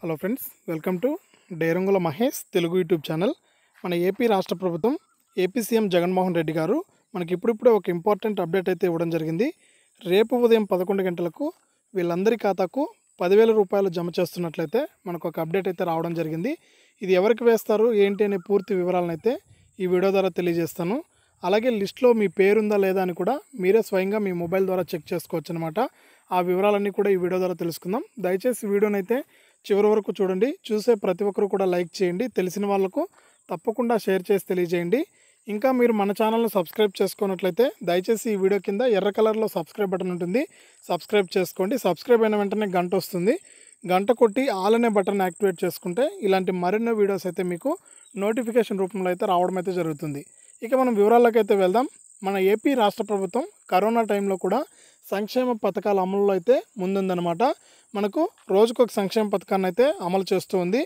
hello friends welcome to Derangula Mahesh Telugu YouTube channel మన AP రాష్ట్ర ప్రభుత్వం ఏపీ సీఎం జగన్మోహన్ రెడ్డి గారు మనకి ఇప్పుడిప్పుడే ఒక ఇంపార్టెంట్ అప్డేట్ అయితే ఇవ్వడం జరిగింది రేపు ఉదయం పదకొండు గంటలకు వీళ్ళందరి ఖాతాకు పదివేల రూపాయలు జమ చేస్తున్నట్లయితే మనకు ఒక అప్డేట్ అయితే రావడం జరిగింది ఇది ఎవరికి వేస్తారు ఏంటి అనే పూర్తి వివరాలను అయితే ఈ వీడియో ద్వారా తెలియజేస్తాను అలాగే లిస్ట్లో మీ పేరుందా లేదా అని కూడా మీరే స్వయంగా మీ మొబైల్ ద్వారా చెక్ చేసుకోవచ్చు అనమాట ఆ వివరాలన్నీ కూడా ఈ వీడియో ద్వారా తెలుసుకుందాం దయచేసి వీడియోనైతే చివరి వరకు చూడండి చూసే ప్రతి ఒక్కరు కూడా లైక్ చేయండి తెలిసిన వాళ్ళకు తప్పకుండా షేర్ చేసి తెలియజేయండి ఇంకా మీరు మన ఛానల్ను సబ్స్క్రైబ్ చేసుకున్నట్లయితే దయచేసి ఈ వీడియో కింద ఎర్ర కలర్లో సబ్స్క్రైబ్ బటన్ ఉంటుంది సబ్స్క్రైబ్ చేసుకోండి సబ్స్క్రైబ్ అయిన వెంటనే గంట వస్తుంది గంట కొట్టి ఆల్ అనే బటన్ యాక్టివేట్ చేసుకుంటే ఇలాంటి మరెన్నో వీడియోస్ అయితే మీకు నోటిఫికేషన్ రూపంలో అయితే రావడం అయితే జరుగుతుంది ఇక మనం వివరాల్లోకి అయితే వెళ్దాం మన ఏపీ రాష్ట్ర ప్రభుత్వం కరోనా టైంలో కూడా సంక్షేమ పథకాల అమలులో అయితే ముందుందనమాట మనకు రోజుకు ఒక సంక్షేమ పథకాన్ని అయితే అమలు చేస్తూ ఉంది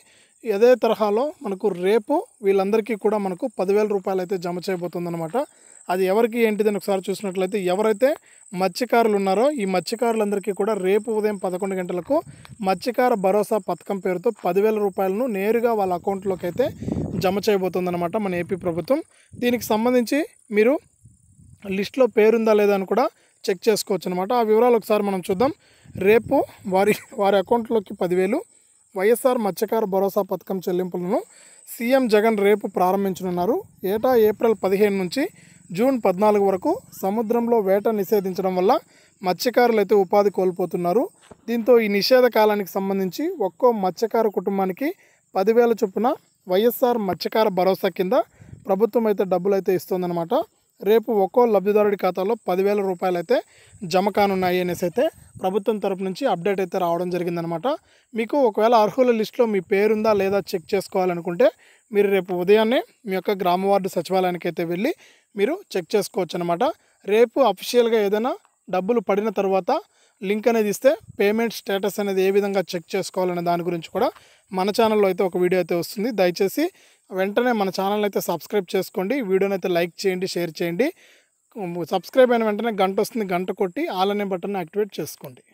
అదే తరహాలో మనకు రేపు వీళ్ళందరికీ కూడా మనకు పదివేల రూపాయలు అయితే జమ చేయబోతుందనమాట అది ఎవరికి ఏంటిదని ఒకసారి చూసినట్లయితే ఎవరైతే మత్స్యకారులు ఉన్నారో ఈ మత్స్యకారులందరికీ కూడా రేపు ఉదయం పదకొండు గంటలకు మత్స్యకార భరోసా పథకం పేరుతో పదివేల రూపాయలను నేరుగా వాళ్ళ అకౌంట్లోకి అయితే జమ చేయబోతుంది మన ఏపీ ప్రభుత్వం దీనికి సంబంధించి మీరు లిస్ట్లో పేరుందా లేదా అని కూడా చెక్ చేసుకోవచ్చు అనమాట ఆ వివరాలు ఒకసారి మనం చూద్దాం రేపు వారి వారి అకౌంట్లోకి పదివేలు వైఎస్ఆర్ మత్స్యకార భరోసా పథకం చెల్లింపులను సీఎం జగన్ రేపు ప్రారంభించనున్నారు ఏటా ఏప్రిల్ పదిహేను నుంచి జూన్ పద్నాలుగు వరకు సముద్రంలో వేట నిషేధించడం వల్ల మత్స్యకారులు అయితే ఉపాధి కోల్పోతున్నారు దీంతో ఈ నిషేధ కాలానికి సంబంధించి ఒక్కో మత్స్యకార కుటుంబానికి పదివేల చొప్పున వైఎస్ఆర్ మత్స్యకార భరోసా కింద ప్రభుత్వం అయితే డబ్బులు అయితే ఇస్తుందన్నమాట రేపు ఒక్కో లబ్ధిదారుడి ఖాతాలో పదివేల రూపాయలు అయితే జమ కానున్నాయి అనేసి అయితే ప్రభుత్వం తరపు నుంచి అప్డేట్ అయితే రావడం జరిగిందనమాట మీకు ఒకవేళ అర్హుల లిస్టులో మీ పేరుందా లేదా చెక్ చేసుకోవాలనుకుంటే మీరు రేపు ఉదయాన్నే మీ యొక్క గ్రామ వార్డు సచివాలయానికి అయితే వెళ్ళి మీరు చెక్ చేసుకోవచ్చు అనమాట రేపు అఫీషియల్గా ఏదైనా డబ్బులు పడిన తర్వాత లింక్ అనేది ఇస్తే పేమెంట్ స్టేటస్ అనేది ఏ విధంగా చెక్ చేసుకోవాలనే దాని గురించి కూడా మన ఛానల్లో అయితే ఒక వీడియో అయితే వస్తుంది దయచేసి వెంటనే మన ఛానల్ అయితే సబ్స్క్రైబ్ చేసుకోండి వీడియోని అయితే లైక్ చేయండి షేర్ చేయండి సబ్స్క్రైబ్ అయిన వెంటనే గంట వస్తుంది గంట కొట్టి ఆల్ అనే బటన్ యాక్టివేట్ చేసుకోండి